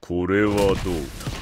これはどうだ